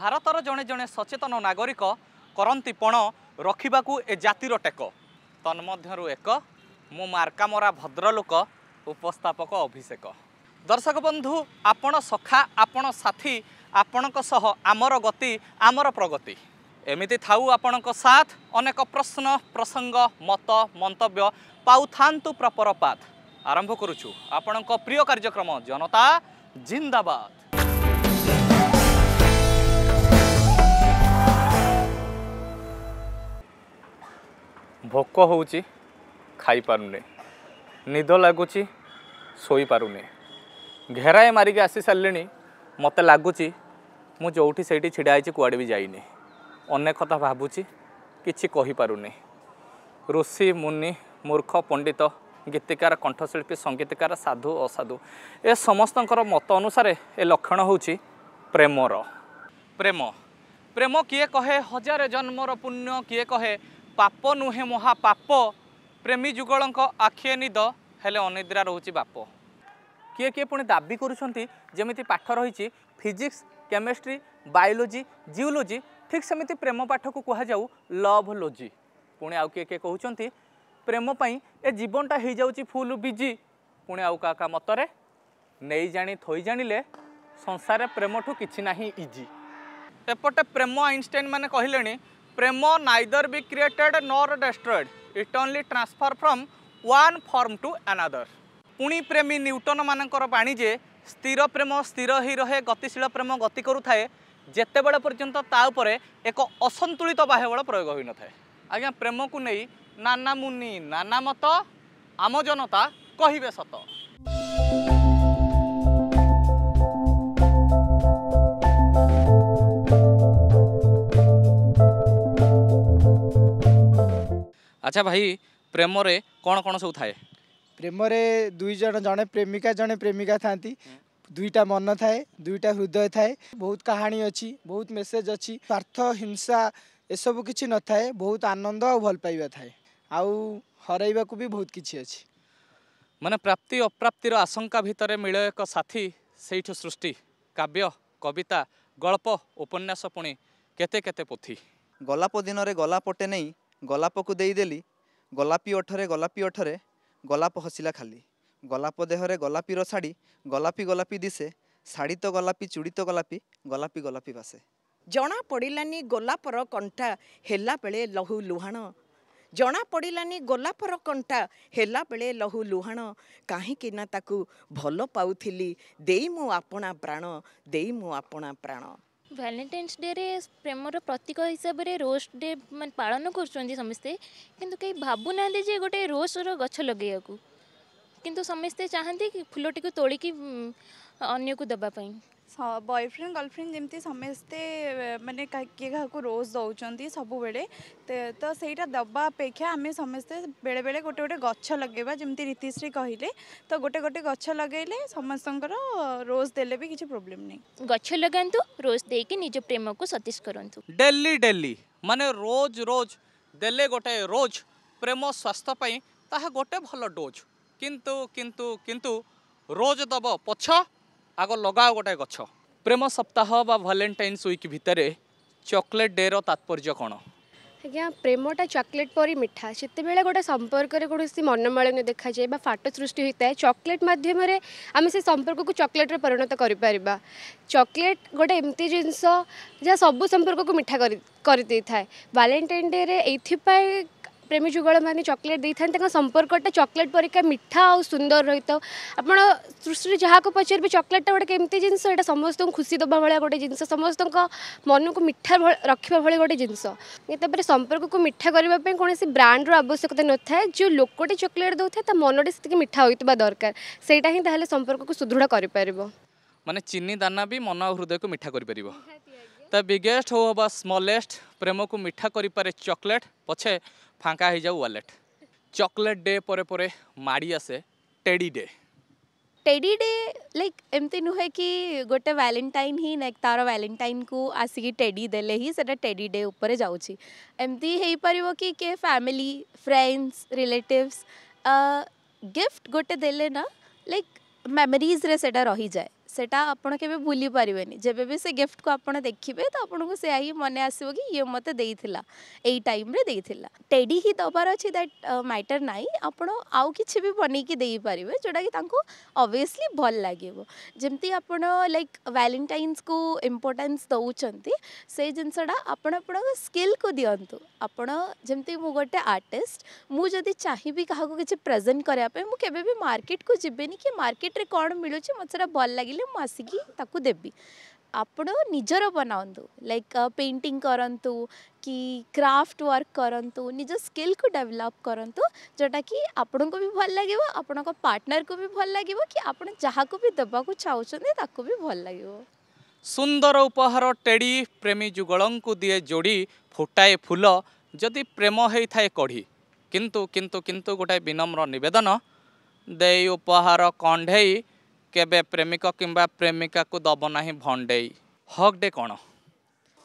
ଭାରତର ଜଣେ ଜଣେ ସଚେତନ ନାଗରିକ କରନ୍ତି ପଣ ରଖିବାକୁ ଏ ଜାତିର ଟେକ ତନ୍ମଧ୍ୟରୁ ଏକ ମୁଁ ମାର୍କାମରା ଭଦ୍ରଲୋକ ଉପସ୍ଥାପକ ଅଭିଷେକ ଦର୍ଶକ ବନ୍ଧୁ ଆପଣ ସଖା ଆପଣ ସାଥୀ ଆପଣଙ୍କ ସହ ଆମର ଗତି ଆମର ପ୍ରଗତି ଏମିତି ଥାଉ ଆପଣଙ୍କ ସାଥ ଅନେକ ପ୍ରଶ୍ନ ପ୍ରସଙ୍ଗ ମତ ମନ୍ତବ୍ୟ ପାଉଥାନ୍ତୁ ପ୍ରପର ଆରମ୍ଭ କରୁଛୁ ଆପଣଙ୍କ ପ୍ରିୟ କାର୍ଯ୍ୟକ୍ରମ ଜନତା ଜିନ୍ଦାବାଦ ଭୋକ ହେଉଛି ଖାଇପାରୁନି ନିଦ ଲାଗୁଛି ଶୋଇପାରୁନି ଘେରାଏ ମାରିକି ଆସିସାରିଲିଣି ମୋତେ ଲାଗୁଛି ମୁଁ ଯେଉଁଠି ସେଇଠି ଛିଡ଼ା ହେଇଛି କୁଆଡ଼େ ବି ଯାଇନି ଅନେକ କଥା ଭାବୁଛି କିଛି କହିପାରୁନି ଋଷି ମୁନି ମୂର୍ଖ ପଣ୍ଡିତ ଗୀତିକାର କଣ୍ଠଶିଳ୍ପୀ ସଙ୍ଗୀତକାର ସାଧୁ ଅସାଧୁ ଏ ସମସ୍ତଙ୍କର ମତ ଅନୁସାରେ ଏ ଲକ୍ଷଣ ହେଉଛି ପ୍ରେମର ପ୍ରେମ ପ୍ରେମ କିଏ କହେ ହଜାର ଜନ୍ମର ପୁଣ୍ୟ କିଏ କହେ ପାପ ନୁହେଁ ମହାପାପ ପ୍ରେମୀ ଯୁଗଳଙ୍କ ଆଖି ନିଦ ହେଲେ ଅନିଦ୍ରା ରହୁଛି ବାପ କିଏ କିଏ ପୁଣି ଦାବି କରୁଛନ୍ତି ଯେମିତି ପାଠ ରହିଛି ଫିଜିକ୍ସ କେମିଷ୍ଟ୍ରି ବାୟୋଲୋଜି ଜିଓଲୋଜି ଠିକ୍ ସେମିତି ପ୍ରେମ ପାଠକୁ କୁହାଯାଉ ଲଭ୍ ଲୋଜି ପୁଣି ଆଉ କିଏ କିଏ କହୁଛନ୍ତି ପ୍ରେମ ପାଇଁ ଏ ଜୀବନଟା ହେଇଯାଉଛି ଫୁଲ୍ ବିଜି ପୁଣି ଆଉ କାହା କାହା ମତରେ ନେଇ ଜାଣି ଥୋଇ ଜାଣିଲେ ସଂସାରରେ ପ୍ରେମଠୁ କିଛି ନାହିଁ ଇଜି ଏପଟେ ପ୍ରେମ ଆଇନଷ୍ଟାଇନ୍ ମାନେ କହିଲେଣି Premo neither be created nor destroyed. It only transfer from one form to another. ପୁଣି ପ୍ରେମୀ ନ୍ୟୁଟନ୍ ମାନଙ୍କର ବାଣୀ ଯେ ସ୍ଥିର ପ୍ରେମ ସ୍ଥିର ହିଁ ରହେ ଗତିଶୀଳ ପ୍ରେମ ଗତି କରୁଥାଏ ଯେତେବେଳେ ପର୍ଯ୍ୟନ୍ତ ତା ଉପରେ ଏକ ଅସନ୍ତୁଳିତ ବାହ୍ୟବଳ ପ୍ରୟୋଗ ହୋଇନଥାଏ ଆଜ୍ଞା ପ୍ରେମକୁ ନେଇ ନାନା ମୁନି ନାନା ମତ ଆମ ଜନତା କହିବେ ସତ আচ্ছা ভাই প্রেমরে কোণ কোণ সব থাকে প্রেমরে দুই জন জনে প্রেমিকা জনে প্রেমিকা থাকে দুইটা মন থাকে দুইটা হৃদয় থাকে বহুত কাহানি অছি বহুত মেসেজ অছি স্বার্থ হিংসা এসব কিছু নথায় বহুত আনন্দ ও ভাল পাইবা থাকে আউ হরাইবাকু বি বহুত কিছু অছি মানে প্রাপ্তি অপ্রাপ্তির আশঙ্কা ভিতরে মিলে এক সাথী সেইঠু সৃষ্টি কাব্য কবিতা গল্প উপন্যাস পুণি কেতে কেতে পোথি গলাপ দিনরে গলাপটে নেই ଗୋଲାପକୁ ଦେଇଦେଲି ଗୋଲାପୀ ଓଠରେ ଗୋଲାପୀ ଓଠରେ ଗୋଲାପ ହସିଲା ଖାଲି ଗୋଲାପ ଦେହରେ ଗୋଲାପୀର ଶାଢ଼ୀ ଗୋଲାପୀ ଗୋଲାପୀ ଦିଶେ ଶାଢ଼ୀ ତ ଗୋଲାପୀ ଚୁଡ଼ି ତ ଗୋଲାପୀ ଗୋଲାପୀ ଗୋଲାପୀ ବାସେ ଜଣାପଡ଼ିଲାନି ଗୋଲାପର କଣ୍ଟା ହେଲାବେଳେ ଲହୁ ଲୁହାଣ ଜଣାପଡ଼ିଲାନି ଗୋଲାପର କଣ୍ଟା ହେଲାବେଳେ ଲହୁ ଲୁହାଣ କାହିଁକି ନା ତାକୁ ଭଲ ପାଉଥିଲି ଦେଇ ମୁଁ ଆପଣା ପ୍ରାଣ ଦେଇ ମୁଁ ଆପଣା ପ୍ରାଣ ଭ୍ୟାଲେଣ୍ଟାଇନ୍ସ ଡେରେ ପ୍ରେମର ପ୍ରତୀକ ହିସାବରେ ରୋଜ୍ ଡେ ମାନେ ପାଳନ କରୁଛନ୍ତି ସମସ୍ତେ କିନ୍ତୁ କେହି ଭାବୁନାହାନ୍ତି ଯେ ଗୋଟେ ରୋଜ୍ର ଗଛ ଲଗାଇବାକୁ କିନ୍ତୁ ସମସ୍ତେ ଚାହାନ୍ତି କି ଫୁଲଟିକୁ ତୋଳିକି ଅନ୍ୟକୁ ଦେବା ପାଇଁ বয়ফ্রেন্ড গার্লফ্রেন্ড যেমনি সমস্তে মানে কিয়ে কাহু রোজ দৌঁচ সবুলে তো সেইটা দেওয়া অপেক্ষা আমি সমস্তে বেড়ে বেড়ে গোটে গোটে গছ লগাইবা যেমনি রীতিশ্রী কহিলে তো গোটে গোটে গছ লগাইলে সমস্তর রোজ দেলে বি কিছু প্রোবলেম নাই গছ লগাতু রোজ দিয়ে নিজ প্রেমকু সতীশ করতু ডেলি ডেলি মানে রোজ রোজ দেলে গোটে রোজ প্রেম স্বাস্থ্যপ্রাই তাহা গোটে ভাল ডোজ কিন্তু কিন্তু কিন্তু রোজ দেব পছ আগ লগাও গোটাଏ ଗଛ ପ୍ରେମ ସପ୍ତାହ ବା ଭାଲେଣ୍ଟାଇନ୍ସ ୱିକ୍ ଭିତରେ ଚକୋଲେଟ୍ ଡେ'ର ତାତ୍ପର୍ଯ୍ୟ କ'ଣ ଆଜ୍ଞା ପ୍ରେମଟା ଚକୋଲେଟ୍ ପରି ମିଠା ଯେତେବେଳେ ଗୋଟେ ସମ୍ପର୍କରେ କୌଣସି ମନମାଳିନ୍ୟ ଦେଖାଯାଏ ବା ଫାଟ ସୃଷ୍ଟି ହୋଇଥାଏ ଚକୋଲେଟ୍ ମାଧ୍ୟମରେ ଆମେ ସେ ସମ୍ପର୍କକୁ ଚକୋଲେଟ୍ରେ ପରିଣତ କରିପାରିବା ଚକୋଲେଟ୍ ଗୋଟେ ଏମିତି ଜିନିଷ ଯାହା ସବୁ ସମ୍ପର୍କକୁ ମିଠା କରି କରିଦେଇଥାଏ ଭାଲେଣ୍ଟାଇନ୍ ଡେ'ରେ ଏଇଥିପାଇଁ ପ୍ରେମୀ ଯୁଗଳମାନେ ଚକୋଲେଟ୍ ଦେଇଥାନ୍ତି ତାଙ୍କ ସମ୍ପର୍କଟା ଚକୋଲେଟ୍ ପରିକା ମିଠା ଆଉ ସୁନ୍ଦର ରହିଥାଉ ଆପଣ ସୃଷ୍ଟିରେ ଯାହାକୁ ପଚାରିବେ ଚକୋଲେଟ୍ଟା ଗୋଟେ କେମିତି ଜିନିଷ ଏଇଟା ସମସ୍ତଙ୍କୁ ଖୁସି ଦେବା ଭଳିଆ ଗୋଟେ ଜିନିଷ ସମସ୍ତଙ୍କ ମନକୁ ମିଠା ରଖିବା ଭଳି ଗୋଟେ ଜିନିଷ ତାପରେ ସମ୍ପର୍କକୁ ମିଠା କରିବା ପାଇଁ କୌଣସି ବ୍ରାଣ୍ଡର ଆବଶ୍ୟକତା ନଥାଏ ଯେଉଁ ଲୋକଟି ଚକୋଲେଟ୍ ଦେଉଥାଏ ତା ମନଟି ସେତିକି ମିଠା ହୋଇଥିବା ଦରକାର ସେଇଟା ହିଁ ତାହେଲେ ସମ୍ପର୍କକୁ ସୁଦୃଢ଼ କରିପାରିବ ମାନେ ଚିନି ଦାନା ବି ମନ ଆଉ ହୃଦୟକୁ ମିଠା କରିପାରିବ ତା ବିଗେଷ୍ଟ ହଉ ବା ସ୍ମଲେଷ୍ଟ ପ୍ରେମକୁ ମିଠା କରିପାରେ ଚକୋଲେଟ୍ ପଛେ ফাঁকা হয়ে যাও ওয়ালেট চকলেট ডে পরে পরে মাড়ি আসে teddy day teddy day like এমতি নুহে কি গোটে ভ্যালেন্টাইন হি লাইক তার ভ্যালেন্টাইন কু আসিকি টেডি দেলে হি সেটা টেডি ডে উপরে যাଉଛି এমতি ହେଇପାରିବ କି କେ ଫ୍ୟାମିଲି ଫ୍ରେଣ୍ଡସ୍ ରିଲେଟିଭ୍ସ ଗିଫ୍ଟ ଗୋଟେ ଦେଲେ ନା ଲାଇକ୍ ମେମୋରିଜ୍ରେ ସେଟା ରହିଯାଏ से आपड़े भूली पारे जब भी से गिफ्ट को आप देखिए तो आपको से ही मन आसो कि ये मत टाइम रे टेडी ही दबार अच्छे दैट मैटर ना आपड़ आउ कि भी बनकर जोटा कि अभीयसली भल लगे जमी आप लाइक वैलेंटाइनस को इम्पोर्टेन्स दौंट से जिनसा आपड़ आप स्किल को दिंत आपंती गोटे आर्टिस्ट मुझे चाहिए क्या को किसी प्रेजेन्ट करने मुझे भी मार्केट को जी कि मार्केट में कौन मिलूँ मत भल लगे ମୁଁ ଆସିକି ତାକୁ ଦେବି ଆପଣ ନିଜର ବନାନ୍ତୁ ଲାଇକ୍ ପେଣ୍ଟିଂ କରନ୍ତୁ କି କ୍ରାଫ୍ଟ ୱାର୍କ କରନ୍ତୁ ନିଜ ସ୍କିଲ୍କୁ ଡେଭଲପ୍ କରନ୍ତୁ ଯେଉଁଟାକି ଆପଣଙ୍କୁ ବି ଭଲ ଲାଗିବ ଆପଣଙ୍କ ପାର୍ଟନର୍କୁ ବି ଭଲ ଲାଗିବ କି ଆପଣ ଯାହାକୁ ବି ଦେବାକୁ ଚାହୁଁଛନ୍ତି ତାକୁ ବି ଭଲ ଲାଗିବ ସୁନ୍ଦର ଉପହାର ଟେଡ଼ି ପ୍ରେମୀ ଯୁଗଳଙ୍କୁ ଦିଏ ଯୋଡ଼ି ଫୁଟାଏ ଫୁଲ ଯଦି ପ୍ରେମ ହେଇଥାଏ କଢ଼ି କିନ୍ତୁ କିନ୍ତୁ କିନ୍ତୁ ଗୋଟାଏ ବିନମ୍ର ନିବେଦନ ଦେଇ ଉପହାର କଣ୍ଢେଇ केबे प्रेमिक किंबा प्रेमिका को दबो नाही भंडेई हग डे कोनो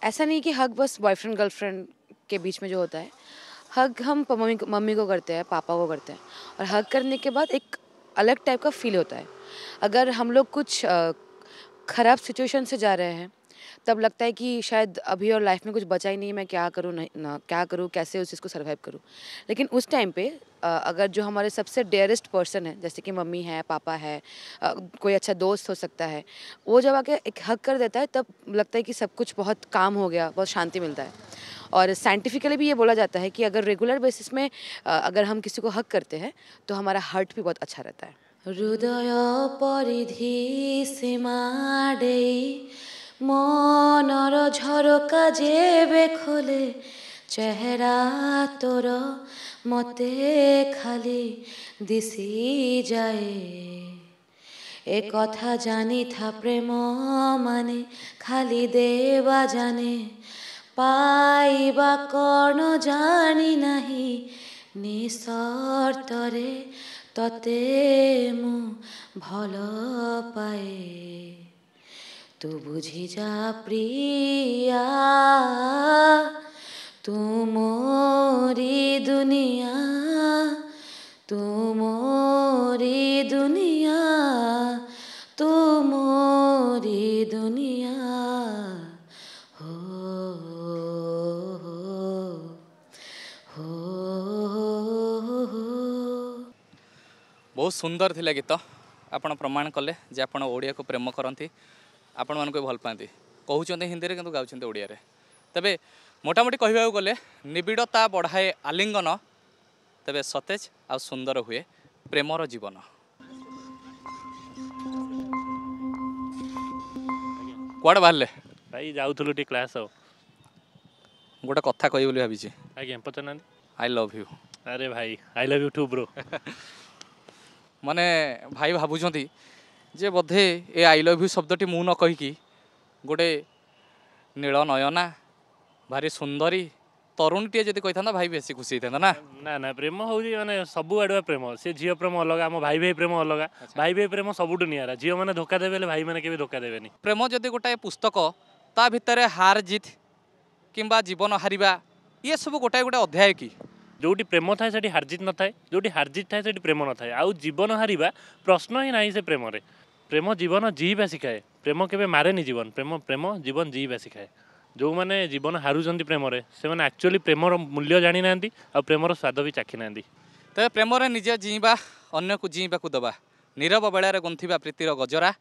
ऐसा नहीं कि हक बस बॉयफ्रेंड गर्लफ्रेंड के बीच में जो होता है हक हम मम्मी को मम्मी को करते हैं पापा को करते हैं और हक करने के बाद एक अलग टाइप का फील होता है अगर हम लोग कुछ ख़राब सिचुएशन से जा रहे हैं तब लगता है कि शायद अभी और लाइफ में कुछ बचा ही नहीं मैं क्या करूँ ना क्या करूँ कैसे उस चीज़ को सर्वाइव करूँ लेकिन उस टाइम पे अगर जो हमारे सबसे डेयरेस्ट पर्सन है जैसे कि मम्मी है पापा है कोई अच्छा दोस्त हो सकता है वो जब आके एक हक कर देता है तब लगता है कि सब कुछ बहुत काम हो गया बहुत शांति मिलता है और साइंटिफिकली भी ये बोला जाता है कि अगर रेगुलर बेसिस में अगर हम किसी को हक करते हैं तो हमारा हार्ट भी बहुत अच्छा रहता है চেহারা তোর মতে খালি দিছি যায় এ কথা জানি থা প্রেম মানে খালি দেবা জানে পাইবা কর্ণ জানি নাহি নিঃসর্তরে ততে মু ভল পায়ে তু বুঝি যা প্রিয়া তুমি দুনিয়া তুমি দুনিয়া তুমি দুনিয়া বহুত সুন্দর লা গীত আপনার প্রমাণ কলে যে আপনার ওড়িয়াকে প্রেম করতে আপনার ভাল পাঁচ কুচ হিন্দি কিন্তু গাউছেন ওড়িয়ার তবে মোটামুটি কহবাকে গেলে নিবিড়তা বড়ায়ে আলিঙ্গন তেবে সতেজ আুন্দর হুয়ে প্রেমর জীবন কুয়াড়ে বাহারে ভাই যাওলু টি ক্লাস আও গোটে কথা কই বলে ভাবিছি আজ্ঞা পচার আই লভ ইউ আরে ভাই I love you too bro মানে ভাই ভাবুଛନ୍ତି যে বোধে এ আই লভ ইউ শব্দটি মু ন কহিকি গোটে নীল নয়না ଭାରି ସୁନ୍ଦରୀ ତରୁଣଟିଏ ଯଦି କହିଥାନ୍ତା ଭାଇ ବେଶୀ ଖୁସି ହେଇଥାନ୍ତା ନା ନା ନା ପ୍ରେମ ହେଉଛି ମାନେ ସବୁ ଆଡ଼ୁଆ ପ୍ରେମ ସେ ଝିଅ ପ୍ରେମ ଅଲଗା ଆମ ଭାଇ ଭାଇ ପ୍ରେମ ଅଲଗା ଭାଇ ଭାଇ ପ୍ରେମ ସବୁଠୁ ନିଆରା ଝିଅମାନେ ଧୋକା ଦେବେ ହେଲେ ଭାଇମାନେ କେବେ ଧୋକା ଦେବେନି ପ୍ରେମ ଯଦି ଗୋଟାଏ ପୁସ୍ତକ ତା ଭିତରେ ହାର ଜିତ୍ କିମ୍ବା ଜୀବନ ହାରିବା ଇଏ ସବୁ ଗୋଟାଏ ଗୋଟାଏ ଅଧ୍ୟାୟ କି ଯେଉଁଠି ପ୍ରେମ ଥାଏ ସେଠି ହାରଜିତ୍ ନଥାଏ ଯେଉଁଠି ହାରଜିତ୍ ଥାଏ ସେଠି ପ୍ରେମ ନଥାଏ ଆଉ ଜୀବନ ହାରିବା ପ୍ରଶ୍ନ ହିଁ ନାହିଁ ସେ ପ୍ରେମରେ ପ୍ରେମ ଜୀବନ ଜିଇବା ଶିଖାଏ ପ୍ରେମ କେବେ ମାରେନି ଜୀବନ ପ୍ରେମ ପ୍ରେମ ଜୀବନ ଜିଇବା ଶିଖାଏ ଯେଉଁମାନେ ଜୀବନ ହାରୁଛନ୍ତି ପ୍ରେମରେ ସେମାନେ ଆକ୍ଚୁଆଲି ପ୍ରେମର ମୂଲ୍ୟ ଜାଣିନାହାନ୍ତି ଆଉ ପ୍ରେମର ସ୍ୱାଦ ବି ଚାଖିନାହାନ୍ତି ତେବେ ପ୍ରେମରେ ନିଜେ ଜିଇଁବା ଅନ୍ୟକୁ ଜିଇଁବାକୁ ଦେବା ନିରବ ବେଳାରେ ଗୁନ୍ଥିବା ପ୍ରୀତିର ଗଜରା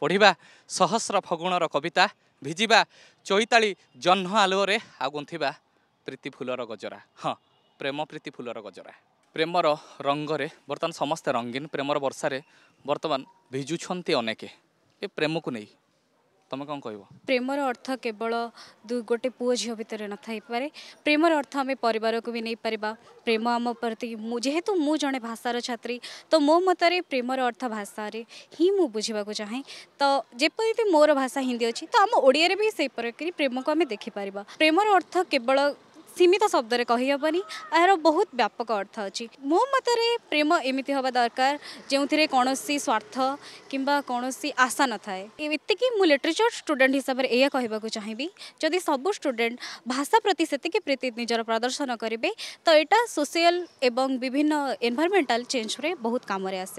ପଢ଼ିବା ସହସ୍ର ଫଗୁଣର କବିତା ଭିଜିବା ଚୈତାଳି ଜହ୍ନ ଆଲୁଅରେ ଆଉ ଗୁନ୍ଥିବା ପ୍ରୀତି ଫୁଲର ଗଜରା ହଁ ପ୍ରେମ ପ୍ରୀତି ଫୁଲର ଗଜରା ପ୍ରେମର ରଙ୍ଗରେ ବର୍ତ୍ତମାନ ସମସ୍ତେ ରଙ୍ଗୀନ ପ୍ରେମର ବର୍ଷାରେ ବର୍ତ୍ତମାନ ଭିଜୁଛନ୍ତି ଅନେକେ ଏ ପ୍ରେମକୁ ନେଇ তুমি কম কব প্রেমর অর্থ কেবল গোটে পুয় ঝিও ভিতরে নথাইপরে প্রেমর অর্থ আমি পরিবারকে বি নেইপারিবা প্রেম আম প্রতি যেহেতু মু জনে ভাষার ছাত্রী তো মো মতরে প্রেমর অর্থ ভাষারে হি মু বুঝবাকে চাহে তো যেপরি মোর ভাষা হিন্দি অছি তো আম ওড়িয়ারে বি সেইপরি প্রেমকে আমি দেখিপারিবা প্রেমর অর্থ কেবল सीमित शब्द कही कहीहबनी यार बहुत व्यापक अर्थ अच्छी मो मतरे प्रेम एमती हवा दरकार जो थे कौन सी स्वार्थ किंवा कौन सी आशा न थाए इतनी मु लिटरेचर स्टूडेंट हिसाब से यह कहवाकू चाहे जदि सब स्टूडेंट भाषा प्रति से प्रीति निजर प्रदर्शन करेंगे तो यहाँ सोशियाल एवं विभिन्न एनभारमेंटाल चेज रे बहुत काम आस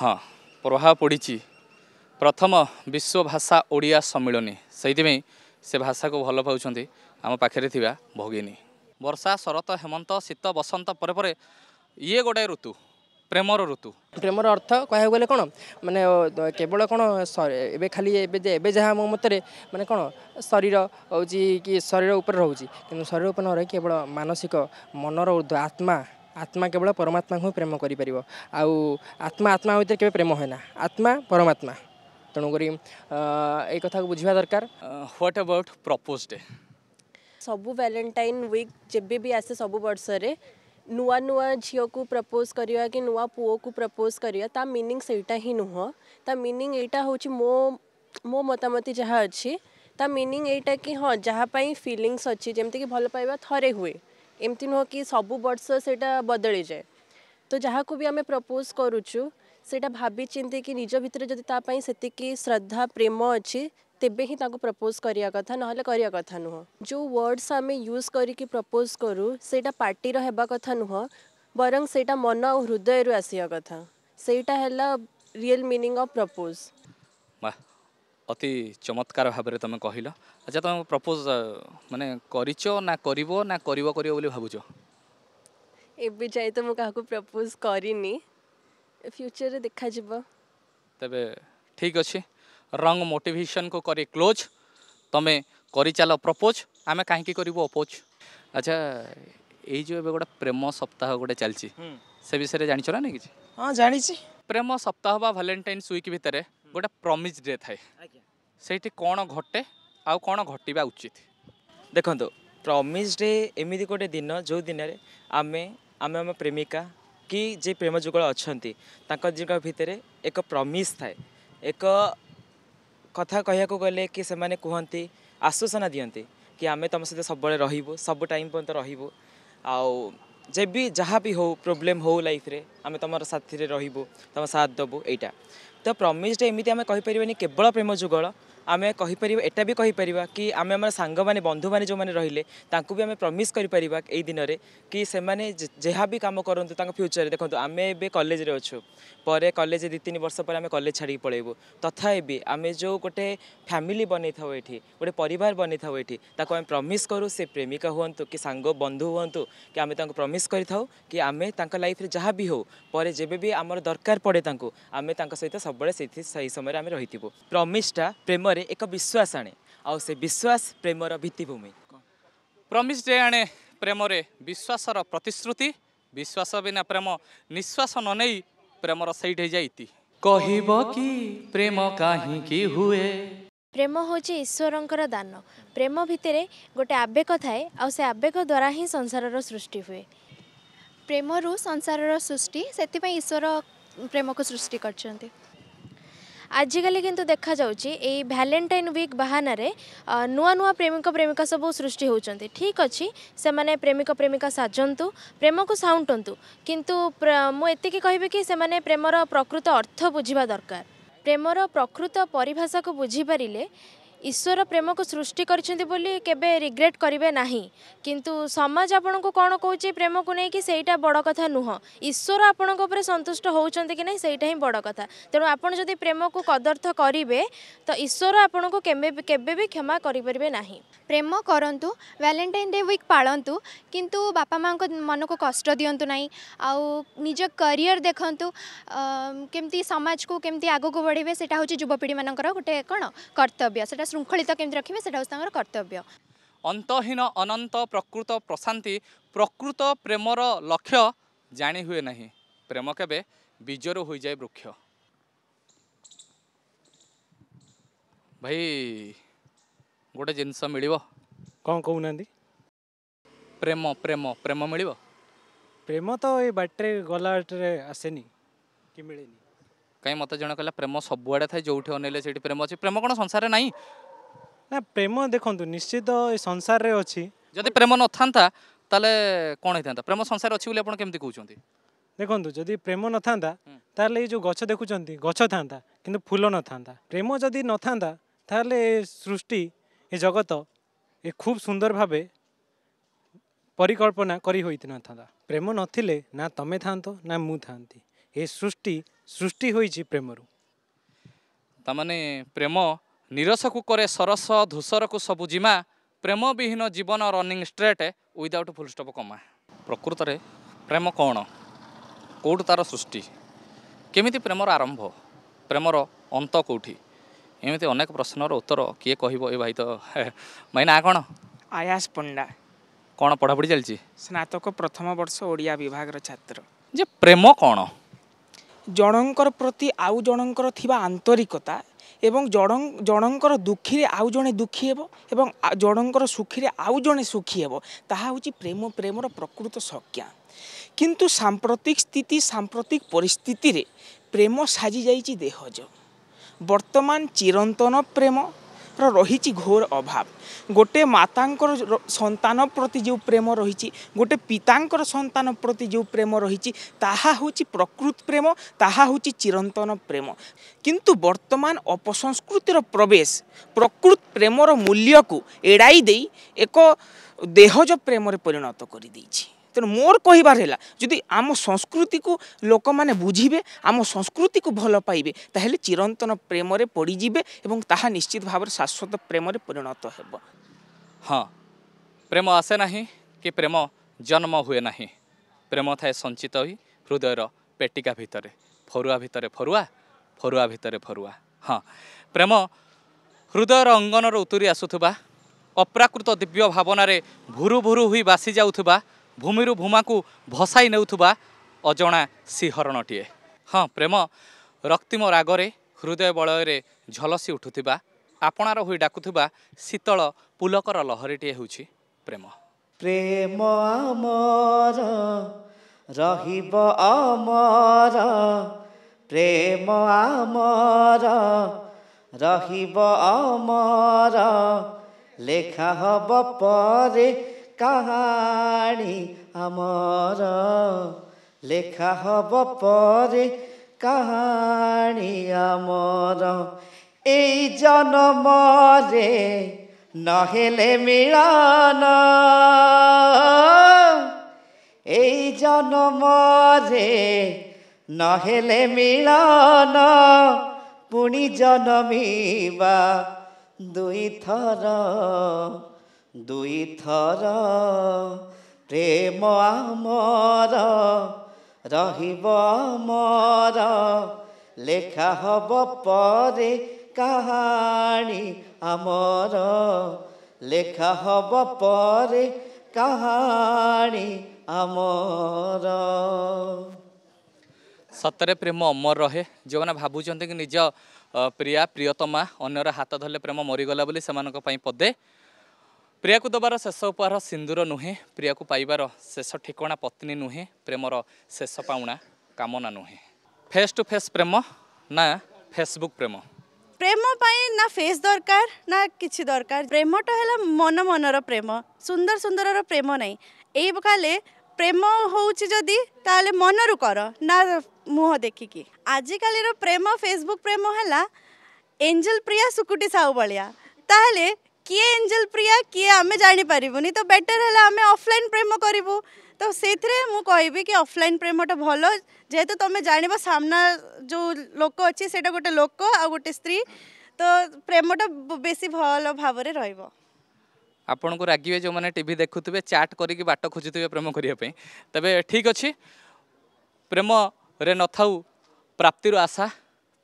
हाँ प्रभाव पड़ी प्रथम विश्व भाषा ओडिया सम्मिनी से भाषा को भल पाँच ଆମ ପାଖରେ ଥିବା ଭଗିନୀ ବର୍ଷା ଶରତ ହେମନ୍ତ ଶୀତ ବସନ୍ତ ପରେ ପରେ ଇଏ ଗୋଟାଏ ଋତୁ ପ୍ରେମର ଋତୁ ପ୍ରେମର ଅର୍ଥ କହିବାକୁ ଗଲେ କ'ଣ ମାନେ କେବଳ କ'ଣ ଏବେ ଖାଲି ଏବେ ଏବେ ଯାହା ମୋ ମତରେ ମାନେ କ'ଣ ଶରୀର ହେଉଛି କି ଶରୀର ଉପରେ ରହୁଛି କିନ୍ତୁ ଶରୀର ଉପରେ ନ ରହି କେବଳ ମାନସିକ ମନର ଉର୍ଦ୍ଧ୍ୱ ଆତ୍ମା ଆତ୍ମା କେବଳ ପରମାତ୍ମାଙ୍କୁ ହିଁ ପ୍ରେମ କରିପାରିବ ଆଉ ଆତ୍ମା ଆତ୍ମା ଭିତରେ କେବେ ପ୍ରେମ ହୁଏ ନା ଆତ୍ମା ପରମାତ୍ମା ତେଣୁକରି ଏଇ କଥାକୁ ବୁଝିବା ଦରକାର ହ୍ୱାଟ୍ ଆବାଉଟ୍ ପ୍ରପୋଜ୍ ଡେ सब भैलेटाइन विक् जब भी आसे सब वर्ष नुआ नुआ झीव को प्रपोज करवा कि नुआ पु को प्रपोज करवा मिनिंग सेटा ही नुह ता मिनिंग यहाँ हूँ मो मो मतामत जहाँ अच्छी ता मिनिंग यहाँ कि हाँ जहाँपाई फिलिंगस अच्छी जमीक भल पाइबा थे हुए एमती नुह कि सब वर्ष से बदली जाए तो जहाँ को भी आम प्रपोज करुचु से भाभी चिंती कि निज भाई से श्रद्धा प्रेम अच्छी तेब हिं प्रपोज करा कथा ना करा कथ नुह जो वर्डस आम यूज करके प्रपोज करूँ से पार्टी होगा कथ नुह बर से मन आदय आसवा कथा से रियल मीनिंग ऑफ प्रपोज अति चमत्कार भाव में तुम कह अच्छा तुम प्रपोज मैंने कर ना कर भावुच एबे प्रपोज करनी फ्यूचर देखा तबे ठीक अच्छे रंग मोटिवेशन को करे क्लोज তুমি করে চাল প্রপোজ আমি কাহিকি করবু অপোজ আচ্ছা এই যে এবে গোটা প্রেম সপ্তাহ গোটে চালছি সে বিষয়ে জানিছ না কিছু হ্যাঁ জানিছি প্রেম সপ্তাহ বা ভ্যালেন্টাইন্স উইক ভিতরে গোটা প্রমিস ডে থাকে সেইটি কোণ ঘটে আউ কোণ ঘটিবা উচিত দেখন্তু প্রমিস ডে এমিতি গোটে দিন যে দিনরে আমি আমি আমার প্রেমিকা কি যে প্রেম যুগল অনেক তাঁর ভিতরে এক প্রমিস থাকে এক କଥା କହିବାକୁ ଗଲେ କି ସେମାନେ କୁହନ୍ତି ଆଶ୍ୱାସନା ଦିଅନ୍ତି କି ଆମେ ତୁମ ସହିତ ସବୁବେଳେ ରହିବୁ ସବୁ ଟାଇମ୍ ପର୍ଯ୍ୟନ୍ତ ରହିବୁ ଆଉ ଯେବି ଯାହା ବି ହଉ ପ୍ରୋବ୍ଲେମ୍ ହଉ ଲାଇଫ୍ରେ ଆମେ ତୁମର ସାଥିରେ ରହିବୁ ତୁମ ସାଥ ଦେବୁ ଏଇଟା ତ ପ୍ରମିଜ୍ଟା ଏମିତି ଆମେ କହିପାରିବାନି କେବଳ ପ୍ରେମ ଯୁଗଳ ଆମେ କହିପାରିବା ଏଟା ବି କହିପାରିବା କି ଆମେ ଆମର ସାଙ୍ଗମାନେ ବନ୍ଧୁମାନେ ଯେଉଁମାନେ ରହିଲେ ତାଙ୍କୁ ବି ଆମେ ପ୍ରମିସ୍ କରିପାରିବା ଏଇ ଦିନରେ କି ସେମାନେ ଯାହା ବି କାମ କରନ୍ତୁ ତାଙ୍କ ଫ୍ୟୁଚରରେ ଦେଖନ୍ତୁ ଆମେ ଏବେ କଲେଜରେ ଅଛୁ ପରେ କଲେଜ ଦୁଇ ତିନି ବର୍ଷ ପରେ ଆମେ କଲେଜ ଛାଡ଼ିକି ପଳେଇବୁ ତଥାପି ଆମେ ଯେଉଁ ଗୋଟେ ଫ୍ୟାମିଲି ବନେଇଥାଉ ଏଠି ଗୋଟେ ପରିବାର ବନେଇଥାଉ ଏଠି ତାକୁ ଆମେ ପ୍ରମିସ୍ କରୁ ସେ ପ୍ରେମିକା ହୁଅନ୍ତୁ କି ସାଙ୍ଗ ବନ୍ଧୁ ହୁଅନ୍ତୁ କି ଆମେ ତାଙ୍କୁ ପ୍ରମିସ୍ କରିଥାଉ କି ଆମେ ତାଙ୍କ ଲାଇଫ୍ରେ ଯାହା ବି ହେଉ ପରେ ଯେବେ ବି ଆମର ଦରକାର ପଡ଼େ ତାଙ୍କୁ ଆମେ ତାଙ୍କ ସହିତ ସବୁବେଳେ ସେଇ ସମୟରେ ଆମେ ରହିଥିବୁ ପ୍ରମିସ୍ଟା ପ୍ରେମ ପ୍ରେମରେ ଏକ ବିଶ୍ୱାସ ଆଣେ ଆଉ ସେ ବିଶ୍ୱାସ ପ୍ରେମର ଭିତ୍ତିଭୂମି ପ୍ରମିସ୍ ଡେ ଆଣେ ପ୍ରେମରେ ବିଶ୍ୱାସର ପ୍ରତିଶ୍ରୁତି ବିଶ୍ୱାସ ବିନା ପ୍ରେମ ନିଶ୍ୱାସ ନ ନେଇ ପ୍ରେମର ସେଇଠି ଯାଇତି କହିବ କି ପ୍ରେମ କାହିଁକି ହୁଏ ପ୍ରେମ ହେଉଛି ଈଶ୍ୱରଙ୍କର ଦାନ ପ୍ରେମ ଭିତରେ ଗୋଟେ ଆବେଗ ଥାଏ ଆଉ ସେ ଆବେଗ ଦ୍ୱାରା ହିଁ ସଂସାରର ସୃଷ୍ଟି ହୁଏ ପ୍ରେମରୁ ସଂସାରର ସୃଷ୍ଟି ସେଥିପାଇଁ ଈଶ୍ୱର ପ୍ରେମକୁ ସୃଷ୍ଟି କରିଛନ୍ତି ଆଜିକାଲି କିନ୍ତୁ ଦେଖାଯାଉଛି ଏଇ ଭ୍ୟାଲେଣ୍ଟାଇନ୍ ୱିକ୍ ବାହାନାରେ ନୂଆ ନୂଆ ପ୍ରେମିକ ପ୍ରେମିକା ସବୁ ସୃଷ୍ଟି ହେଉଛନ୍ତି ଠିକ୍ ଅଛି ସେମାନେ ପ୍ରେମିକ ପ୍ରେମିକା ସାଜନ୍ତୁ ପ୍ରେମକୁ ସାଉଁଟନ୍ତୁ କିନ୍ତୁ ମୁଁ ଏତିକି କହିବି କି ସେମାନେ ପ୍ରେମର ପ୍ରକୃତ ଅର୍ଥ ବୁଝିବା ଦରକାର ପ୍ରେମର ପ୍ରକୃତ ପରିଭାଷାକୁ ବୁଝିପାରିଲେ ଈଶ୍ୱର ପ୍ରେମକୁ ସୃଷ୍ଟି କରିଛନ୍ତି ବୋଲି କେବେ ରିଗ୍ରେଟ୍ କରିବେ ନାହିଁ କିନ୍ତୁ ସମାଜ ଆପଣଙ୍କୁ କ'ଣ କହୁଛି ପ୍ରେମକୁ ନେଇକି ସେଇଟା ବଡ଼ କଥା ନୁହଁ ଈଶ୍ୱର ଆପଣଙ୍କ ଉପରେ ସନ୍ତୁଷ୍ଟ ହେଉଛନ୍ତି କି ନାହିଁ ସେଇଟା ହିଁ ବଡ଼ କଥା ତେଣୁ ଆପଣ ଯଦି ପ୍ରେମକୁ କଦର୍ଥ କରିବେ ତ ଈଶ୍ୱର ଆପଣଙ୍କୁ କେବେ କେବେ ବି କ୍ଷମା କରିପାରିବେ ନାହିଁ प्रेम गरु वैलेंटाइन डे विक पाँच बापमा मनको कष्ट दिनु नै आउ करियर को केजको के बढ्दै सोच्छ युवापिढी मतव्य त्यो गोटे केटा कर्तव्य अंतहीन अनंत प्रकृत प्रशान्ति प्रकृत प्रेम र हुए जाने प्रेम केवे वृक्ष भाई ଗୋଟେ ଜିନିଷ ମିଳିବ କ'ଣ କହୁନାହାନ୍ତି ପ୍ରେମ ପ୍ରେମ ପ୍ରେମ ମିଳିବ ପ୍ରେମ ତ ଏ ବାଟରେ ଗଲା ବାଟରେ ଆସେନି କି ମିଳେନି କାହିଁ ମୋତେ ଜଣେ କହିଲା ପ୍ରେମ ସବୁଆଡ଼େ ଥାଏ ଯେଉଁଠି ଅନେଇଲେ ସେଇଠି ପ୍ରେମ ଅଛି ପ୍ରେମ କ'ଣ ସଂସାରରେ ନାହିଁ ନା ପ୍ରେମ ଦେଖନ୍ତୁ ନିଶ୍ଚିତ ଏ ସଂସାରରେ ଅଛି ଯଦି ପ୍ରେମ ନଥାନ୍ତା ତାହେଲେ କ'ଣ ହେଇଥାନ୍ତା ପ୍ରେମ ସଂସାର ଅଛି ବୋଲି ଆପଣ କେମିତି କହୁଛନ୍ତି ଦେଖନ୍ତୁ ଯଦି ପ୍ରେମ ନଥାନ୍ତା ତାହେଲେ ଏଇ ଯେଉଁ ଗଛ ଦେଖୁଛନ୍ତି ଗଛ ଥାନ୍ତା କିନ୍ତୁ ଫୁଲ ନଥାନ୍ତା ପ୍ରେମ ଯଦି ନଥାନ୍ତା ତାହେଲେ ସୃଷ୍ଟି ଏ ଜଗତ ଏ ଖୁବ୍ ସୁନ୍ଦର ଭାବେ ପରିକଳ୍ପନା କରି ନଥାନ୍ତା ପ୍ରେମ ନଥିଲେ ନା ତମେ ଥାଆନ୍ତ ନା ମୁଁ ଥାଆନ୍ତି ଏ ସୃଷ୍ଟି ସୃଷ୍ଟି ହୋଇଛି ପ୍ରେମରୁ ତାମାନେ ପ୍ରେମ ନିରସକୁ କରେ ସରସ ଧୂସରକୁ ସବୁ ଜିମା ପ୍ରେମ ବିହୀନ ଜୀବନ running straight without full stop comma ପ୍ରକୃତରେ ପ୍ରେମ କ'ଣ କେଉଁଠୁ ତା'ର ସୃଷ୍ଟି କେମିତି ପ୍ରେମର ଆରମ୍ଭ ପ୍ରେମର ଅନ୍ତ କେଉଁଠି ଏମିତି ଅନେକ ପ୍ରଶ୍ନର ଉତ୍ତର କିଏ କହିବ ଏ ଭାଇ ତ ଭାଇ ନା କ'ଣ ଆୟାସ ପଣ୍ଡା କ'ଣ ପଢ଼ାପଢ଼ି ଚାଲିଛି ସ୍ନାତକ ପ୍ରଥମ ବର୍ଷ ଓଡ଼ିଆ ବିଭାଗର ଛାତ୍ର ଯେ ପ୍ରେମ କ'ଣ ଜଣଙ୍କର ପ୍ରତି ଆଉ ଜଣଙ୍କର ଥିବା ଆନ୍ତରିକତା ଏବଂ ଜଣ ଜଣଙ୍କର ଦୁଃଖୀରେ ଆଉ ଜଣେ ଦୁଃଖୀ ହେବ ଏବଂ ଜଣଙ୍କର ସୁଖୀରେ ଆଉ ଜଣେ ସୁଖୀ ହେବ ତାହା ହେଉଛି ପ୍ରେମ ପ୍ରେମର ପ୍ରକୃତ ସଂଜ୍ଞା କିନ୍ତୁ ସାମ୍ପ୍ରତିକ ସ୍ଥିତି ସାମ୍ପ୍ରତିକ ପରିସ୍ଥିତିରେ ପ୍ରେମ ସାଜିଯାଇଛି ଦେହଜ ବର୍ତ୍ତମାନ ଚିରନ୍ତନ ପ୍ରେମର ରହିଛି ଘୋର ଅଭାବ ଗୋଟେ ମାତାଙ୍କର ସନ୍ତାନ ପ୍ରତି ଯେଉଁ ପ୍ରେମ ରହିଛି ଗୋଟେ ପିତାଙ୍କର ସନ୍ତାନ ପ୍ରତି ଯେଉଁ ପ୍ରେମ ରହିଛି ତାହା ହେଉଛି ପ୍ରକୃତ ପ୍ରେମ ତାହା ହେଉଛି ଚିରନ୍ତନ ପ୍ରେମ କିନ୍ତୁ ବର୍ତ୍ତମାନ ଅପସଂସ୍କୃତିର ପ୍ରବେଶ ପ୍ରକୃତ ପ୍ରେମର ମୂଲ୍ୟକୁ ଏଡ଼ାଇ ଦେଇ ଏକ ଦେହଜ ପ୍ରେମରେ ପରିଣତ କରିଦେଇଛି ତେଣୁ ମୋର କହିବାର ହେଲା ଯଦି ଆମ ସଂସ୍କୃତିକୁ ଲୋକମାନେ ବୁଝିବେ ଆମ ସଂସ୍କୃତିକୁ ଭଲ ପାଇବେ ତାହେଲେ ଚିରନ୍ତନ ପ୍ରେମରେ ପଡ଼ିଯିବେ ଏବଂ ତାହା ନିଶ୍ଚିତ ଭାବରେ ଶାଶ୍ୱତ ପ୍ରେମରେ ପରିଣତ ହେବ ହଁ ପ୍ରେମ ଆସେ ନାହିଁ କି ପ୍ରେମ ଜନ୍ମ ହୁଏ ନାହିଁ ପ୍ରେମ ଥାଏ ସଞ୍ଚିତ ହୋଇ ହୃଦୟର ପେଟିକା ଭିତରେ ଫରୁଆ ଭିତରେ ଫରୁଆ ଫରୁଆ ଭିତରେ ଫରୁଆ ହଁ ପ୍ରେମ ହୃଦୟର ଅଙ୍ଗନରୁ ଉତୁରି ଆସୁଥିବା ଅପ୍ରାକୃତ ଦିବ୍ୟ ଭାବନାରେ ଭୁରୁ ଭୁରୁ ହୋଇ ବାସି ଯାଉଥିବା ଭୂମିରୁ ଭୂମାକୁ ଭସାଇ ନେଉଥିବା ଅଜଣା ଶିହରଣଟିଏ ହଁ ପ୍ରେମ ରକ୍ତିମ ରାଗରେ ହୃଦୟ ବଳୟରେ ଝଲସି ଉଠୁଥିବା ଆପଣାର ହୋଇ ଡାକୁଥିବା ଶୀତଳ ପୁଲକର ଲହରୀଟିଏ ହେଉଛି ପ୍ରେମ ପ୍ରେମ ଆମର ରହିବ ଅମର ପ୍ରେମ ଆମର ରହିବ ଅମର ଲେଖା ହବ ପରେ কাହାଣୀ ଆମର ଲେଖା ହବ ପରେ କାହାଣୀ ଆମର ଏଇ ଜନମରେ ନହେଲେ ମିଳନ ଏଇ ଜନମରେ ନହେଲେ ମିଳନ ପୁଣି ଜନମିବା ଦୁଇଥର ଦୁଇଥର ପ୍ରେମ ଆମର ରହିବ ମୋର ଲେଖା ହବ ପରେ କାହାଣୀ ଆମର ଲେଖା ହବ ପରେ କାହାଣୀ ଆମର ସତରେ ପ୍ରେମ ଅମର ରହେ ଯେଉଁମାନେ ଭାବୁଛନ୍ତି କି ନିଜ ପ୍ରିୟା ପ୍ରିୟତମା ଅନ୍ୟର ହାତ ଧରିଲେ ପ୍ରେମ ମରିଗଲା ବୋଲି ସେମାନଙ୍କ ପାଇଁ ପଦେ प्रिया को दबार शेष उपहार सिन्दुर नुहेँ प्रिया को पाइबार शेष ठिक पत्नी नुहेँ प्रेम शेष कामना पाँच फेस टू फेस प्रेम ना फेसबुक प्रेम प्रेम ना फेस दरकार ना दरकार प्रेम टा मन मन र प्रेम सुन्दर सुन्दर र प्रेम नै एले प्रेम हौ चाहिँ जति त मन मुह देखिक आजकाली प्रेम फेसबुक प्रेम होला एजेल प्रिया सुकुटी साउ भिया त କିଏ ଏଞ୍ଜେଲ ପ୍ରିୟା କିଏ ଆମେ ଜାଣିପାରିବୁନି ତ ବେଟର୍ ହେଲା ଆମେ ଅଫଲାଇନ୍ ପ୍ରେମ କରିବୁ ତ ସେଇଥିରେ ମୁଁ କହିବି କି ଅଫଲାଇନ୍ ପ୍ରେମଟା ଭଲ ଯେହେତୁ ତୁମେ ଜାଣିବ ସାମ୍ନା ଯେଉଁ ଲୋକ ଅଛି ସେଇଟା ଗୋଟେ ଲୋକ ଆଉ ଗୋଟେ ସ୍ତ୍ରୀ ତ ପ୍ରେମଟା ବେଶୀ ଭଲ ଭାବରେ ରହିବ ଆପଣଙ୍କୁ ରାଗିବେ ଯେଉଁମାନେ ଟିଭି ଦେଖୁଥିବେ ଚାଟ୍ କରିକି ବାଟ ଖୋଜୁଥିବେ ପ୍ରେମ କରିବା ପାଇଁ ତେବେ ଠିକ୍ ଅଛି ପ୍ରେମରେ ନଥାଉ ପ୍ରାପ୍ତିର ଆଶା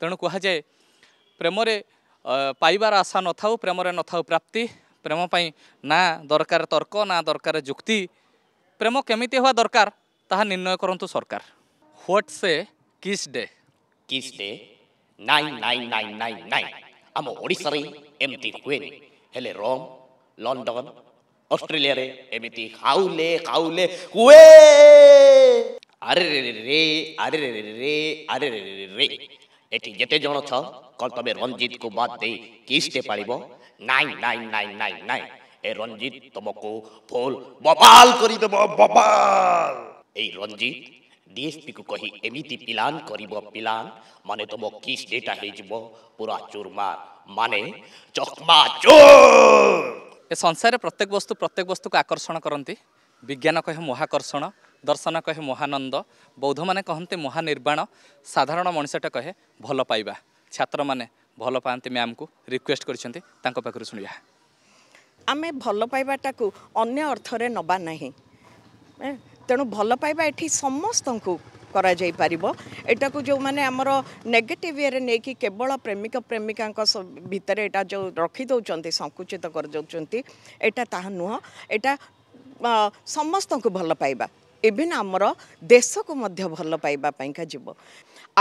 ତେଣୁ କୁହାଯାଏ ପ୍ରେମରେ ପାଇବାର ଆଶା ନଥାଉ ପ୍ରେମରେ ନଥାଉ ପ୍ରାପ୍ତି ପ୍ରେମ ପାଇଁ ନା ଦରକାର ତର୍କ ନା ଦରକାର ଯୁକ୍ତି ପ୍ରେମ କେମିତି ହେବା ଦରକାର ତାହା ନିର୍ଣ୍ଣୟ କରନ୍ତୁ ସରକାର ହ୍ୱାଟ୍ ସେ କିସ୍ ଡେ କିସ୍ ଡେ ନାଇଁ ନାଇଁ ନାଇଁ ନାଇଁ ନାଇଁ ଆମ ଓଡ଼ିଶାରେ ଏମିତି ହୁଏନି ହେଲେ ରୋମ୍ ଲଣ୍ଡନ ଅଷ୍ଟ୍ରେଲିଆରେ ଏମିତି ଖାଉଲେ ଖାଉଲେ ହୁଏ ଆରେ ରେ ରେ ଆରେ ରେ ରେ ଆରେ ରେ ରେ ରେ এটি যেতে জনছ কর্তবে রঞ্জিত কু বাদ দে কিস্তে পারিব নাই নাই নাই নাই নাই এ রঞ্জিত ଏ ফুল বপাল করি দেব বপাল এই রঞ্জিত ডিএসপি কু কহি এমিতি পিলান করিব পিলান মানে তোম কিস ডেটা হয়েযিব পুরা চুরমা মানে চকমা চোর এ সংসারে প্রত্যেক বস্তু প্রত্যেক বস্তুকে আকর্ষণ করতে বিজ্ঞান কহে মহাকর্ষণ ଦର୍ଶନ କହେ ମହାନନ୍ଦ ବୌଦ୍ଧମାନେ କହନ୍ତି ମହାନିର୍ବାଣ ସାଧାରଣ ମଣିଷଟା କହେ ଭଲ ପାଇବା ଛାତ୍ରମାନେ ଭଲ ପାଆନ୍ତି ମ୍ୟାମ୍କୁ ରିକ୍ୱେଷ୍ଟ କରିଛନ୍ତି ତାଙ୍କ ପାଖରୁ ଶୁଣିବା ଆମେ ଭଲ ପାଇବାଟାକୁ ଅନ୍ୟ ଅର୍ଥରେ ନେବା ନାହିଁ ତେଣୁ ଭଲ ପାଇବା ଏଠି ସମସ୍ତଙ୍କୁ କରାଯାଇପାରିବ ଏଟାକୁ ଯେଉଁମାନେ ଆମର ନେଗେଟିଭ୍ ଇଏରେ ନେଇକି କେବଳ ପ୍ରେମିକ ପ୍ରେମିକାଙ୍କ ଭିତରେ ଏଇଟା ଯେଉଁ ରଖିଦେଉଛନ୍ତି ସଙ୍କୁଚିତ କରିଦେଉଛନ୍ତି ଏଇଟା ତାହା ନୁହଁ ଏଇଟା ସମସ୍ତଙ୍କୁ ଭଲ ପାଇବା ଇଭିନ୍ ଆମର ଦେଶକୁ ମଧ୍ୟ ଭଲ ପାଇବା ପାଇଁକା ଯିବ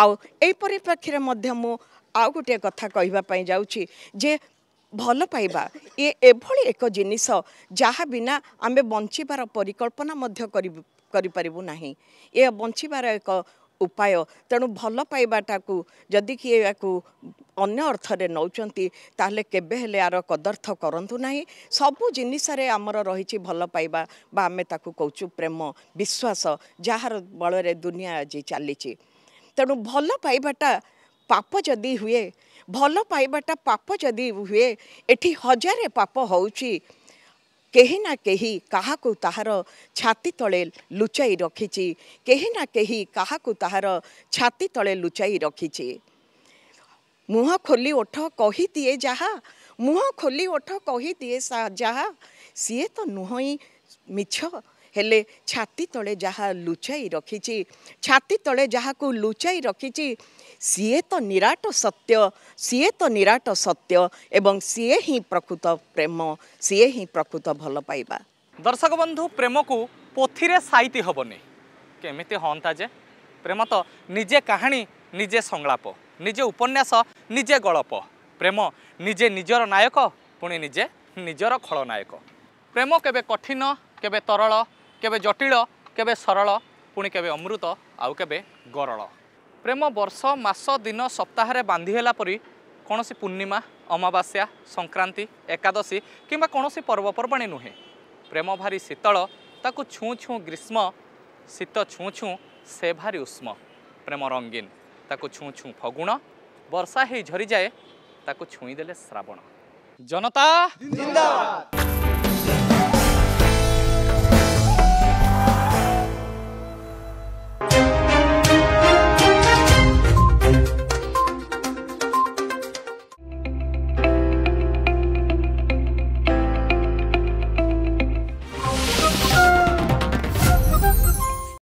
ଆଉ ଏଇ ପରିପ୍ରେକ୍ଷୀରେ ମଧ୍ୟ ମୁଁ ଆଉ ଗୋଟିଏ କଥା କହିବା ପାଇଁ ଯାଉଛି ଯେ ଭଲ ପାଇବା ଇଏ ଏଭଳି ଏକ ଜିନିଷ ଯାହା ବିନା ଆମେ ବଞ୍ଚିବାର ପରିକଳ୍ପନା ମଧ୍ୟ କରିପାରିବୁ ନାହିଁ ଏ ବଞ୍ଚିବାର ଏକ ଉପାୟ ତେଣୁ ଭଲ ପାଇବାଟାକୁ ଯଦି କିଏ ଏହାକୁ ଅନ୍ୟ ଅର୍ଥରେ ନେଉଛନ୍ତି ତାହେଲେ କେବେ ହେଲେ ଆର କଦର୍ଥ କରନ୍ତୁ ନାହିଁ ସବୁ ଜିନିଷରେ ଆମର ରହିଛି ଭଲ ପାଇବା ବା ଆମେ ତାକୁ କହୁଛୁ ପ୍ରେମ ବିଶ୍ୱାସ ଯାହାର ବଳରେ ଦୁନିଆ ଆଜି ଚାଲିଛି ତେଣୁ ଭଲ ପାଇବାଟା ପାପ ଯଦି ହୁଏ ଭଲ ପାଇବାଟା ପାପ ଯଦି ହୁଏ ଏଠି ହଜାରେ ପାପ ହେଉଛି କେହି ନା କେହି କାହାକୁ ତାହାର ଛାତି ତଳେ ଲୁଚାଇ ରଖିଛି କେହି ନା କେହି କାହାକୁ ତାହାର ଛାତି ତଳେ ଲୁଚାଇ ରଖିଛି ମୁହଁ ଖୋଲି ଓଠ କହିଦିଏ ଯାହା ମୁହଁ ଖୋଲି ଓଠ କହିଦିଏ ଯାହା ସିଏ ତ ନୁହଁ ମିଛ ହେଲେ ଛାତି ତଳେ ଯାହା ଲୁଚାଇ ରଖିଛି ଛାତି ତଳେ ଯାହାକୁ ଲୁଚାଇ ରଖିଛି ସିଏ ତ ନିରାଟ ସତ୍ୟ ସିଏ ତ ନିରାଟ ସତ୍ୟ ଏବଂ ସିଏ ହିଁ ପ୍ରକୃତ ପ୍ରେମ ସିଏ ହିଁ ପ୍ରକୃତ ଭଲ ପାଇବା ଦର୍ଶକ ବନ୍ଧୁ ପ୍ରେମକୁ ପୋଥିରେ ସାଇତି ହେବନି କେମିତି ହଅନ୍ତା ଯେ ପ୍ରେମ ତ ନିଜେ କାହାଣୀ ନିଜେ ସଂଳାପ ନିଜେ ଉପନ୍ୟାସ ନିଜେ ଗଳ୍ପ ପ୍ରେମ ନିଜେ ନିଜର ନାୟକ ପୁଣି ନିଜେ ନିଜର ଖଳନାୟକ ପ୍ରେମ କେବେ କଠିନ କେବେ ତରଳ କେବେ ଜଟିଳ କେବେ ସରଳ ପୁଣି କେବେ ଅମୃତ ଆଉ କେବେ ଗରଳ ପ୍ରେମ ବର୍ଷ ମାସ ଦିନ ସପ୍ତାହରେ ବାନ୍ଧି ହେଲା ପରି କୌଣସି ପୂର୍ଣ୍ଣିମା ଅମାବାସ୍ୟା ସଂକ୍ରାନ୍ତି ଏକାଦଶୀ କିମ୍ବା କୌଣସି ପର୍ବପର୍ବାଣୀ ନୁହେଁ ପ୍ରେମ ଭାରି ଶୀତଳ ତାକୁ ଛୁଁ ଛୁଁ ଗ୍ରୀଷ୍ମ ଶୀତ ଛୁଁ ଛୁଁ ସେ ଭାରି ଉଷ୍ମ ପ୍ରେମ ରଙ୍ଗୀନ ତାକୁ ଛୁଁ ଛୁଁ ଫଗୁଣ ବର୍ଷା ହେଇ ଝରିଯାଏ ତାକୁ ଛୁଇଁ ଦେଲେ ଶ୍ରାବଣ ଜନତା